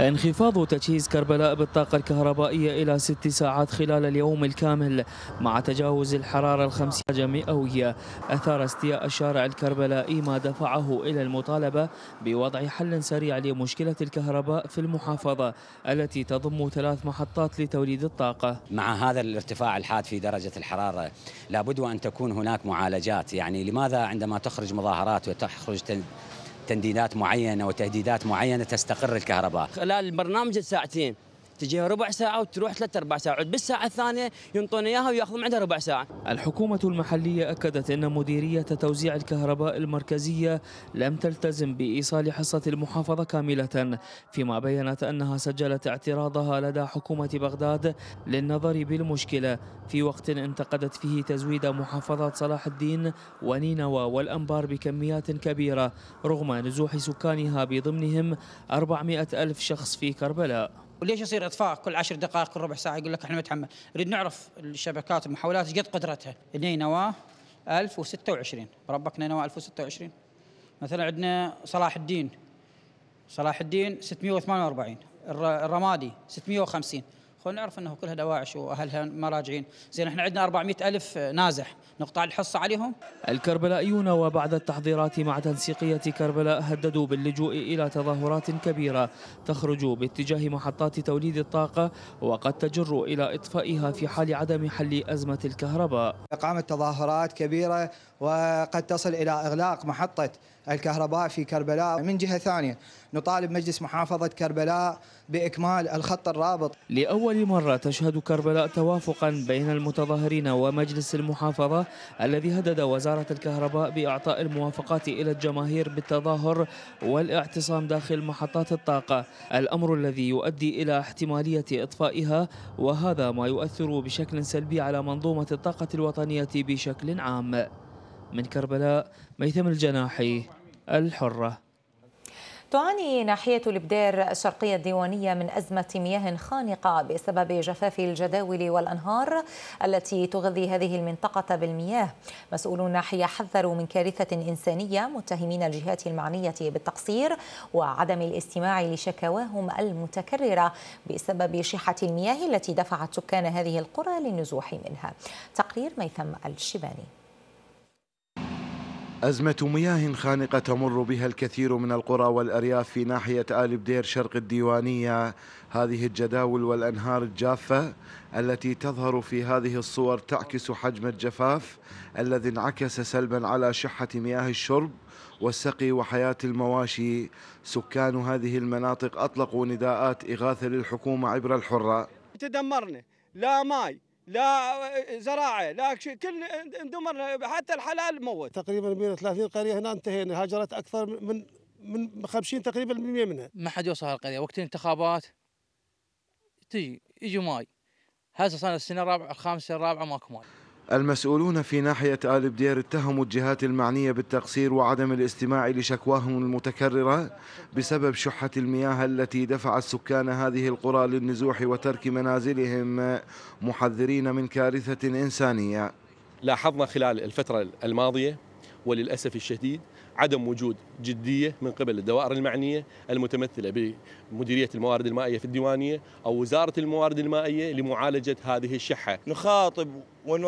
انخفاض تجهيز كربلاء بالطاقة الكهربائية إلى ست ساعات خلال اليوم الكامل مع تجاوز الحرارة الخمسين مئوية أثار استياء الشارع الكربلائي ما دفعه إلى المطالبة بوضع حل سريع لمشكلة الكهرباء في المحافظة التي تضم ثلاث محطات لتوليد الطاقة مع هذا الارتفاع الحاد في درجة الحرارة لابد أن تكون هناك معالجات يعني لماذا عندما تخرج مظاهرات وتخرج تنديدات معينه وتهديدات معينه تستقر الكهرباء خلال البرنامج الساعتين تجيها ربع ساعه وتروح ثلاث اربع ساعات بالساعه الثانيه ينطون اياها وياخذون عندها ربع ساعه. الحكومه المحليه اكدت ان مديريه توزيع الكهرباء المركزيه لم تلتزم بايصال حصه المحافظه كامله فيما بينت انها سجلت اعتراضها لدى حكومه بغداد للنظر بالمشكله في وقت انتقدت فيه تزويد محافظات صلاح الدين ونينوى والانبار بكميات كبيره رغم نزوح سكانها بضمنهم 400 ألف شخص في كربلاء وليش يصير اطفاء كل عشر دقائق كل ربع ساعه يقول لك احنا نتحمل نريد نعرف الشبكات والمحاولات ايش قد قدرتها نينوى 1026 ربك نينوى 1026 مثلا عندنا صلاح الدين صلاح الدين 648 الرمادي 650 خلينا نعرف انه كلها دواعش واهلها مراجعين زين احنا عندنا 400 الف نازح نقطع الحصه عليهم الكربلائيون وبعد التحضيرات مع تنسيقيه كربلاء هددوا باللجوء الى تظاهرات كبيره تخرج باتجاه محطات توليد الطاقه وقد تجر الى اطفائها في حال عدم حل ازمه الكهرباء قامت تظاهرات كبيره وقد تصل الى اغلاق محطه الكهرباء في كربلاء من جهه ثانيه نطالب مجلس محافظه كربلاء باكمال الخط الرابط لاول لأول مرة تشهد كربلاء توافقا بين المتظاهرين ومجلس المحافظة الذي هدد وزارة الكهرباء بإعطاء الموافقات إلى الجماهير بالتظاهر والاعتصام داخل محطات الطاقة الأمر الذي يؤدي إلى احتمالية إطفائها وهذا ما يؤثر بشكل سلبي على منظومة الطاقة الوطنية بشكل عام من كربلاء ميثم الجناحي الحرة تعاني ناحية البدير الشرقية الديوانية من أزمة مياه خانقة بسبب جفاف الجداول والأنهار التي تغذي هذه المنطقة بالمياه مسؤولو الناحية حذروا من كارثة إنسانية متهمين الجهات المعنية بالتقصير وعدم الاستماع لشكواهم المتكررة بسبب شحة المياه التي دفعت سكان هذه القرى للنزوح منها تقرير ميثم الشباني أزمة مياه خانقة تمر بها الكثير من القرى والأرياف في ناحية آل بدير شرق الديوانية هذه الجداول والأنهار الجافة التي تظهر في هذه الصور تعكس حجم الجفاف الذي انعكس سلبا على شحة مياه الشرب والسقي وحياة المواشي سكان هذه المناطق أطلقوا نداءات إغاثة للحكومة عبر الحرة تدمرنا لا ماي لا زراعه لا شيء كل اندمر حتى الحلال موت تقريبا 130 قريه هنا انتهينا هاجرت اكثر من من 50 تقريبا 100 منها ما حد يوصل هالقريه وقت الانتخابات تجي يجي ماي هسه صار السنه الرابعه الخامسه الرابعه ماكو ماي المسؤولون في ناحية آل بدير اتهموا الجهات المعنية بالتقصير وعدم الاستماع لشكواهم المتكررة بسبب شحة المياه التي دفعت سكان هذه القرى للنزوح وترك منازلهم محذرين من كارثة إنسانية لاحظنا خلال الفترة الماضية وللأسف الشديد عدم وجود جدية من قبل الدوائر المعنية المتمثلة بمديرية الموارد المائية في الديوانية أو وزارة الموارد المائية لمعالجة هذه الشحة نخاطب ونرى